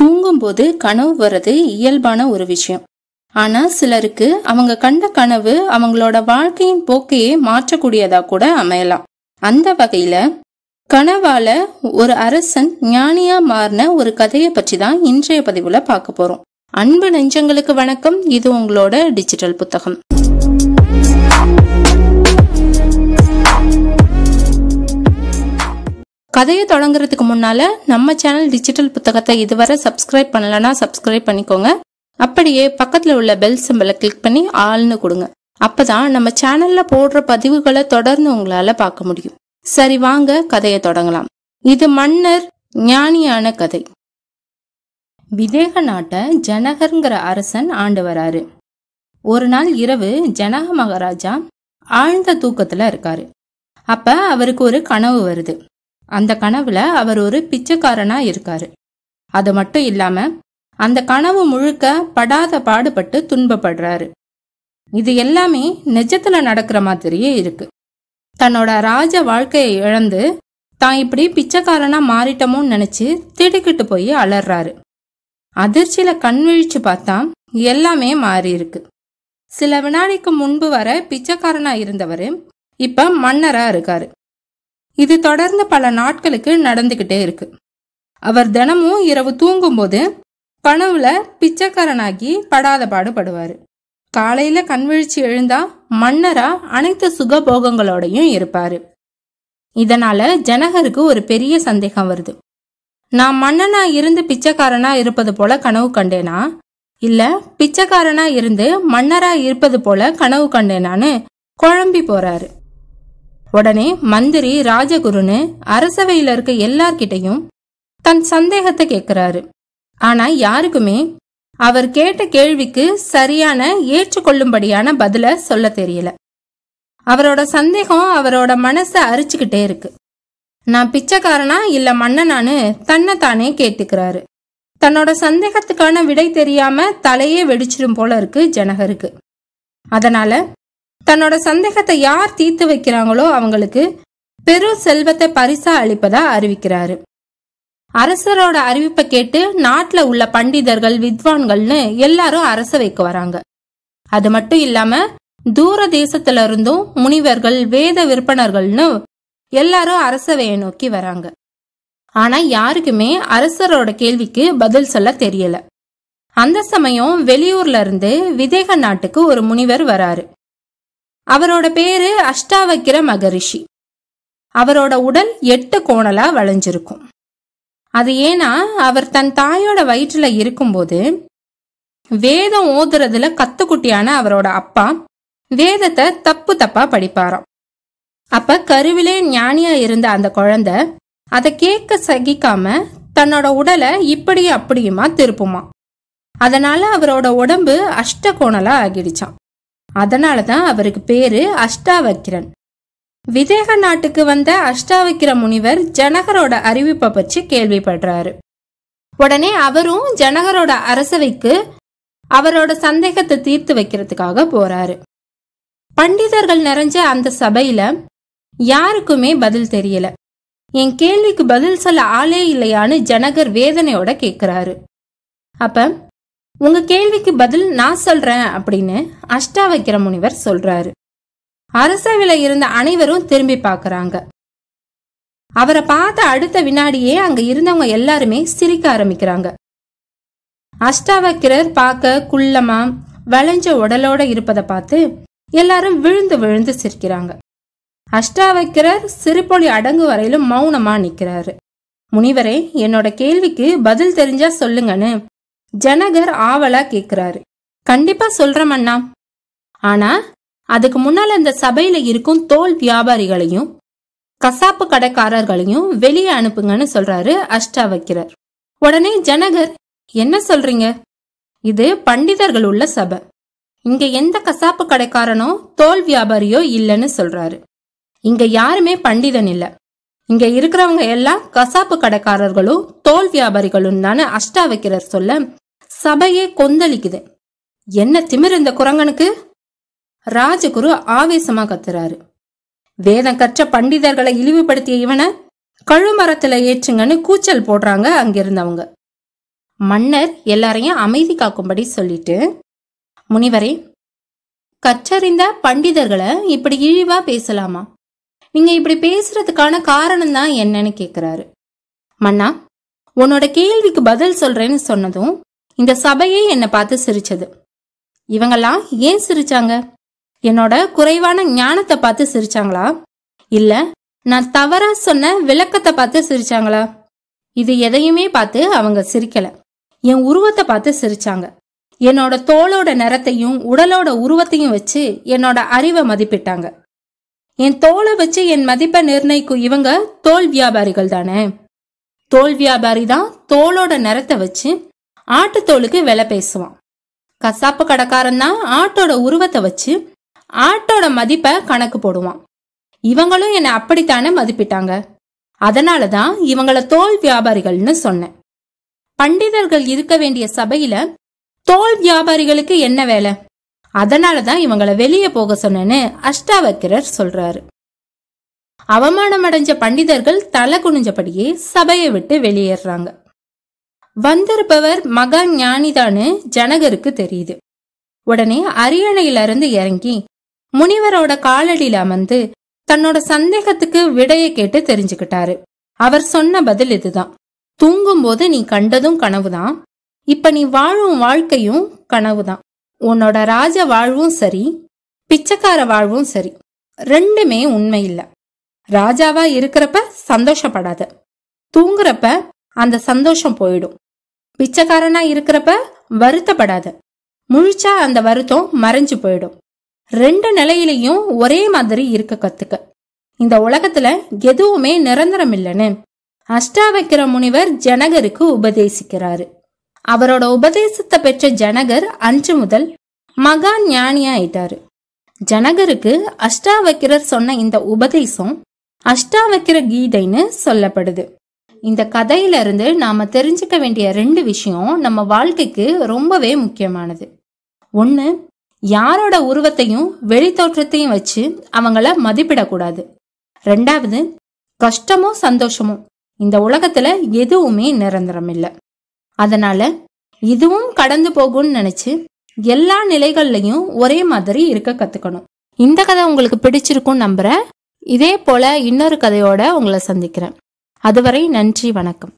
தூங்கும்போது கனவு வர்றது இயல்பான ஒரு விஷயம் ஆனா சிலருக்கு அவங்க கண்ட கனவு அவங்களோட வாழ்க்கையின் போக்கையே மாற்றக்கூடியதா கூட அமையலாம் அந்த வகையில கனவால ஒரு அரசன் ஞானியா மாறின ஒரு கதையை பற்றி தான் இன்றைய பதிவுல பார்க்க போறோம் அன்பு நெஞ்சங்களுக்கு வணக்கம் இது உங்களோட டிஜிட்டல் புத்தகம் கதையை தொடங்குறதுக்கு முன்னால நம்ம சேனல் டிஜிட்டல் புத்தகத்தை இதுவரை சப்ஸ்கிரைப் பண்ணலன்னா சப்ஸ்கிரைப் பண்ணிக்கோங்க அப்படியே பக்கத்தில் உள்ள பெல் சிம்பலை கிளிக் பண்ணி ஆள்னு கொடுங்க அப்பதான் நம்ம சேனல்ல போடுற பதிவுகளை தொடர்ந்து உங்களால பார்க்க முடியும் சரி வாங்க கதையை தொடங்கலாம் இது மன்னர் ஞானியான கதை விதேக நாட்டை ஜனகர்ங்கிற அரசன் ஆண்டு வராரு ஒரு நாள் இரவு ஜனக மகாராஜா ஆழ்ந்த தூக்கத்துல இருக்காரு அப்ப அவருக்கு ஒரு கனவு வருது அந்த கனவுல அவர் ஒரு பிச்சைக்காரனா இருக்காரு அது மட்டும் இல்லாம அந்த கனவு முழுக்க படாத பாடுபட்டு துன்பப்படுறாரு இது எல்லாமே நிஜத்துல நடக்கிற மாதிரியே இருக்கு தன்னோட ராஜ வாழ்க்கையை இழந்து தான் இப்படி பிச்சைக்காரனா மாறிட்டோமோன்னு நினைச்சு திடுக்கிட்டு போய் அலர்றாரு அதிர்ச்சியில கண் விழிச்சு பார்த்தா எல்லாமே மாறி இருக்கு சில வினாடிக்கு முன்பு வர பிச்சைக்காரனா இருந்தவர் இப்ப மன்னரா இருக்காரு இது தொடர்ந்து பல நாட்களுக்கு நடந்துகிட்டே இருக்கு அவர் தினமும் இரவு தூங்கும்போது கனவுல பிச்சைக்காரனாகி படாத பாடுபடுவாரு காலையில கண்விழிச்சு எழுந்தா மன்னரா அனைத்து சுகபோகங்களோடையும் இருப்பாரு இதனால ஜனகருக்கு ஒரு பெரிய சந்தேகம் வருது நான் மன்னனா இருந்து பிச்சைக்காரனா இருப்பது போல கனவு கண்டேனா இல்ல பிச்சைக்காரனா இருந்து மன்னரா இருப்பது போல கனவு கண்டேனான்னு குழம்பி போறாரு உடனே மந்திரி ராஜகுருன்னு அரசவையில் இருக்க எல்லார்கிட்டையும் தன் சந்தேகத்தை கேட்கிறாரு ஆனா யாருக்குமே அவர் கேட்ட கேள்விக்கு சரியான ஏற்றுக்கொள்ளும்படியான பதில சொல்ல தெரியல அவரோட சந்தேகம் அவரோட மனசை அரிச்சுக்கிட்டே இருக்கு நான் பிச்சைக்காரனா இல்ல மன்னனானு தன்னை தானே கேட்டுக்கிறாரு தன்னோட சந்தேகத்துக்கான விடை தெரியாம தலையே வெடிச்சிடும் போல இருக்கு ஜனகருக்கு அதனால தன்னோட சந்தேகத்தை யார் தீர்த்து வைக்கிறாங்களோ அவங்களுக்கு பெரும் செல்வத்தை பரிசா அளிப்பதா அறிவிக்கிறாரு அரசரோட அறிவிப்பை கேட்டு நாட்டுல உள்ள பண்டிதர்கள் வித்வான்கள்னு எல்லாரும் அரசவைக்கு வராங்க அது மட்டும் இல்லாம தூர தேசத்துல இருந்தும் முனிவர்கள் வேத விற்பனர்கள்னு எல்லாரும் அரசவையை நோக்கி வராங்க ஆனா யாருக்குமே அரசரோட கேள்விக்கு பதில் சொல்ல தெரியல அந்த சமயம் வெளியூர்ல இருந்து விதேக நாட்டுக்கு ஒரு முனிவர் வராரு அவரோட பேரு அஷ்டாவக்கிர மகரிஷி அவரோட உடல் எட்டு கோணலா வளைஞ்சிருக்கும் அது ஏன்னா அவர் தன் தாயோட வயிற்றுல இருக்கும்போது வேதம் ஓதுறதுல கத்துக்குட்டியான அவரோட அப்பா வேதத்தை தப்பு தப்பா படிப்பாராம் அப்ப கருவிலே ஞானியா இருந்த அந்த குழந்தை அதை கேட்க சகிக்காம தன்னோட உடலை இப்படியும் அப்படியுமா திருப்புமா அதனால அவரோட உடம்பு அஷ்ட கோணலா ஆகிடுச்சான் அதனால தான் அவருக்கு பேரு அஷ்டாவக்கிரன் விதேக நாட்டுக்கு வந்த அஷ்டாவக்கிர முனிவர் ஜனகரோட அறிவிப்பை பற்றி கேள்விப்படுறாரு உடனே அவரும் ஜனகரோட அரசவைக்கு அவரோட சந்தேகத்தை தீர்த்து வைக்கிறதுக்காக போறாரு பண்டிதர்கள் நிறைஞ்ச அந்த சபையில யாருக்குமே பதில் தெரியல என் கேள்விக்கு பதில் சொல்ல ஆளே இல்லையான்னு ஜனகர் வேதனையோட கேக்குறாரு அப்ப உங்க கேள்விக்கு பதில் நான் சொல்றேன் அப்படின்னு அஷ்டாவக்கிர முனிவர் சொல்றாரு அரசவில இருந்த அனைவரும் திரும்பி பாக்குறாங்க அவரை பார்த்த அடுத்த வினாடியே அங்க இருந்தவங்க எல்லாருமே சிரிக்க ஆரம்பிக்கிறாங்க அஷ்டாவக்கிரர் பார்க்க குள்ளமா வளைஞ்ச உடலோட இருப்பதை பார்த்து எல்லாரும் விழுந்து விழுந்து சிரிக்கிறாங்க அஷ்டாவக்கிரர் சிறுபொழி அடங்கு வரையிலும் மௌனமா நிக்கிறாரு முனிவரே என்னோட கேள்விக்கு பதில் தெரிஞ்சா சொல்லுங்கன்னு ஜனகர் ஆவலா கேக்குறாரு கண்டிப்பா சொல்ற மண்ணா ஆனா அதுக்கு முன்னால இந்த சபையில இருக்கும் தோல் வியாபாரிகளையும் கசாப்பு கடைக்காரர்களையும் வெளியே அனுப்புங்கன்னு சொல்றாரு அஷ்டாவக்கிரர் உடனே ஜனகர் என்ன சொல்றீங்க இது பண்டிதர்கள் உள்ள சபை இங்க எந்த கசாப்பு கடைக்காரனோ தோல் வியாபாரியோ இல்லைன்னு சொல்றாரு இங்க யாருமே பண்டிதன் இல்ல இங்க இருக்கிறவங்க எல்லாம் கசாப்பு கடைக்காரர்களும் தோல் வியாபாரிகளும் தானே அஷ்டாவக்கிரர் சொல்ல சபையே கொந்தளிக்குது என்ன திமிர் இந்த குரங்கனுக்கு ராஜகுரு ஆவேசமா கத்துறாரு வேதம் கற்ற பண்டிதர்களை இழிவுபடுத்திய இவனை கழுமரத்துல ஏற்றுங்கன்னு கூச்சல் போடுறாங்க அங்கிருந்தவங்க மன்னர் எல்லாரையும் அமைதி காக்கும்படி சொல்லிட்டு முனிவரே கற்றறிந்த பண்டிதர்களை இப்படி இழிவா பேசலாமா நீங்க இப்படி பேசுறதுக்கான காரணம் தான் என்னன்னு கேக்குறாரு மன்னா உன்னோட கேள்விக்கு பதில் சொல்றேன்னு சொன்னதும் இந்த சபையே என்னை பார்த்து சிரிச்சது இவங்கெல்லாம் ஏன் சிரிச்சாங்க என்னோட குறைவான ஞானத்தை பார்த்து சிரிச்சாங்களா இல்ல நான் தவறா சொன்ன விளக்கத்தை பார்த்து சிரிச்சாங்களா இது எதையுமே பார்த்து அவங்க சிரிக்கல என் உருவத்தை பார்த்து சிரிச்சாங்க என்னோட தோளோட நிறத்தையும் உடலோட உருவத்தையும் வச்சு என்னோட அறிவை மதிப்பிட்டாங்க என் தோலை வச்சு என் மதிப்பை நிர்ணயிக்கும் இவங்க தோல் வியாபாரிகள் தானே தோல் வியாபாரி தான் தோளோட நிறத்தை வச்சு ஆட்டுத்தோலுக்கு விலை பேசுவான் கசாப்பு கடைக்காரன் தான் ஆட்டோட உருவத்தை வச்சு ஆட்டோட மதிப்பை கணக்கு போடுவான் இவங்களும் என்னை அப்படித்தானே மதிப்பிட்டாங்க அதனால தான் இவங்கள தோல் வியாபாரிகள்னு சொன்னேன் பண்டிதர்கள் இருக்க வேண்டிய சபையில தோல் வியாபாரிகளுக்கு என்ன வேலை அதனால தான் இவங்களை வெளியே போக சொன்னேன்னு அஷ்டாவக்கிரர் சொல்றாரு அவமானமடைஞ்ச பண்டிதர்கள் தலை குனிஞ்சபடியே சபையை விட்டு வெளியேறாங்க வந்திருப்பவர் மகா ஞானிதான்னு ஜனகருக்கு தெரியுது உடனே அரியணையிலிருந்து இறங்கி முனிவரோட காலடியில் அமர்ந்து தன்னோட சந்தேகத்துக்கு விடையை கேட்டு தெரிஞ்சுக்கிட்டாரு அவர் சொன்ன பதில் இதுதான் தூங்கும்போது நீ கண்டதும் கனவுதான் இப்ப நீ வாழும் வாழ்க்கையும் கனவுதான் உன்னோட ராஜ வாழ்வும் சரி பிச்சைக்கார வாழ்வும் சரி ரெண்டுமே உண்மை இல்ல ராஜாவா இருக்கிறப்ப சந்தோஷப்படாத தூங்குறப்ப அந்த சந்தோஷம் போயிடும் பிச்சைக்காரனா இருக்கிறப்ப வருத்தப்படாத முழிச்சா அந்த வருத்தம் மறைஞ்சு போயிடும் ரெண்டு நிலையிலையும் ஒரே மாதிரி இருக்க கத்துக்க இந்த உலகத்துல எதுவுமே நிரந்தரம் இல்லைன்னு அஷ்டாவைக்கிற முனிவர் ஜனகருக்கு உபதேசிக்கிறாரு அவரோட உபதேசத்தை பெற்ற ஜனகர் அன்று முதல் மகா ஞானி ஆயிட்டாரு ஜனகருக்கு அஷ்டாவக்கிரர் சொன்ன இந்த உபதேசம் அஷ்டாவக்கிர கீதைன்னு சொல்லப்படுது இந்த கதையிலிருந்து நாம் தெரிஞ்சுக்க வேண்டிய ரெண்டு விஷயம் நம்ம வாழ்க்கைக்கு ரொம்பவே முக்கியமானது ஒன்று யாரோட உருவத்தையும் வெளித்தோற்றத்தையும் வச்சு அவங்கள மதிப்பிடக்கூடாது ரெண்டாவது கஷ்டமும் சந்தோஷமும் இந்த உலகத்துல எதுவுமே நிரந்தரம் இல்லை அதனால இதுவும் கடந்து போகும்னு நினைச்சு எல்லா நிலைகள்லையும் ஒரே மாதிரி இருக்க கத்துக்கணும் இந்த கதை உங்களுக்கு பிடிச்சிருக்கும் நம்புகிறேன் இதே போல இன்னொரு கதையோட உங்களை சந்திக்கிறேன் அதுவரை நன்றி வணக்கம்